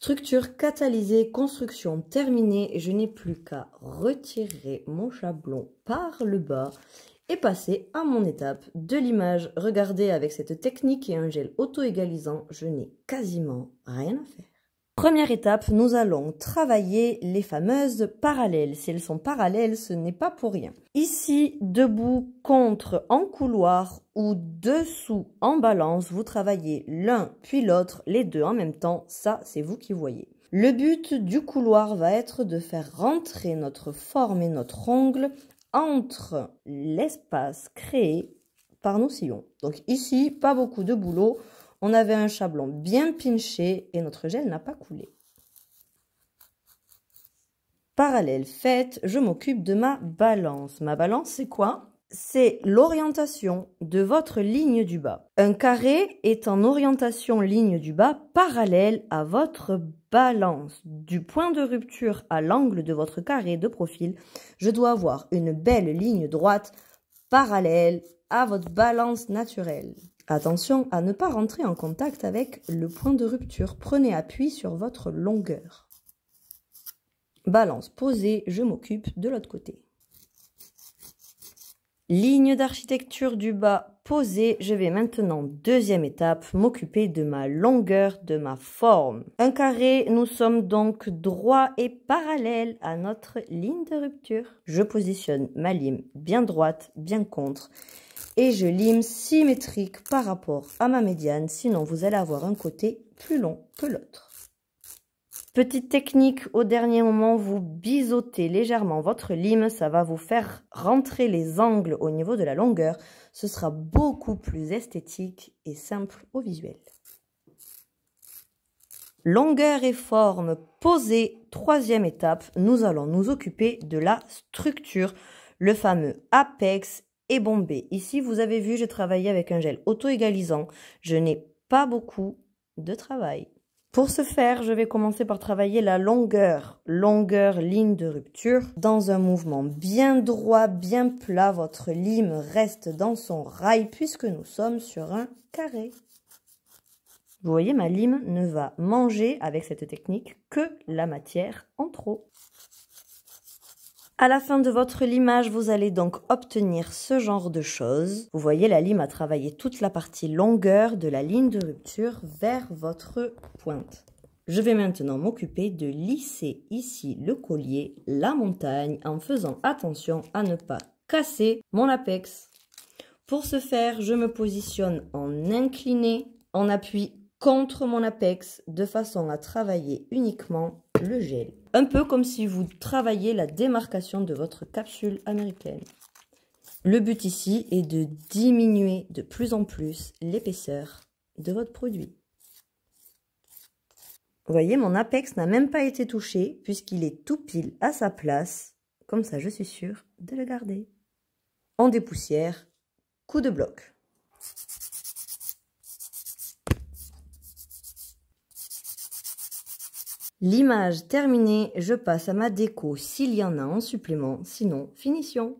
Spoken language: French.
Structure catalysée, construction terminée. Je n'ai plus qu'à retirer mon chablon par le bas et passer à mon étape de l'image. Regardez, avec cette technique et un gel auto-égalisant, je n'ai quasiment rien à faire. Première étape, nous allons travailler les fameuses parallèles. Si elles sont parallèles, ce n'est pas pour rien. Ici, debout, contre, en couloir ou dessous, en balance, vous travaillez l'un puis l'autre, les deux en même temps. Ça, c'est vous qui voyez. Le but du couloir va être de faire rentrer notre forme et notre ongle entre l'espace créé par nos sillons. Donc ici, pas beaucoup de boulot. On avait un chablon bien pinché et notre gel n'a pas coulé. Parallèle faite, je m'occupe de ma balance. Ma balance, c'est quoi C'est l'orientation de votre ligne du bas. Un carré est en orientation ligne du bas parallèle à votre balance. Du point de rupture à l'angle de votre carré de profil, je dois avoir une belle ligne droite parallèle à votre balance naturelle. Attention à ne pas rentrer en contact avec le point de rupture. Prenez appui sur votre longueur. Balance posée, je m'occupe de l'autre côté. Ligne d'architecture du bas posée, je vais maintenant, deuxième étape, m'occuper de ma longueur, de ma forme. Un carré, nous sommes donc droit et parallèle à notre ligne de rupture. Je positionne ma lime bien droite, bien contre et je lime symétrique par rapport à ma médiane, sinon vous allez avoir un côté plus long que l'autre. Petite technique, au dernier moment, vous biseautez légèrement votre lime, ça va vous faire rentrer les angles au niveau de la longueur. Ce sera beaucoup plus esthétique et simple au visuel. Longueur et forme posée, troisième étape, nous allons nous occuper de la structure, le fameux apex Ici, vous avez vu, j'ai travaillé avec un gel auto-égalisant. Je n'ai pas beaucoup de travail. Pour ce faire, je vais commencer par travailler la longueur, longueur ligne de rupture, dans un mouvement bien droit, bien plat. Votre lime reste dans son rail puisque nous sommes sur un carré. Vous voyez, ma lime ne va manger avec cette technique que la matière en trop. À la fin de votre limage, vous allez donc obtenir ce genre de choses. Vous voyez, la lime a travaillé toute la partie longueur de la ligne de rupture vers votre pointe. Je vais maintenant m'occuper de lisser ici le collier, la montagne, en faisant attention à ne pas casser mon apex. Pour ce faire, je me positionne en incliné, en appui contre mon apex de façon à travailler uniquement le gel. Un peu comme si vous travaillez la démarcation de votre capsule américaine. Le but ici est de diminuer de plus en plus l'épaisseur de votre produit. Vous voyez, mon apex n'a même pas été touché puisqu'il est tout pile à sa place. Comme ça, je suis sûre de le garder. En dépoussière, coup de bloc. L'image terminée, je passe à ma déco s'il y en a en supplément, sinon finition.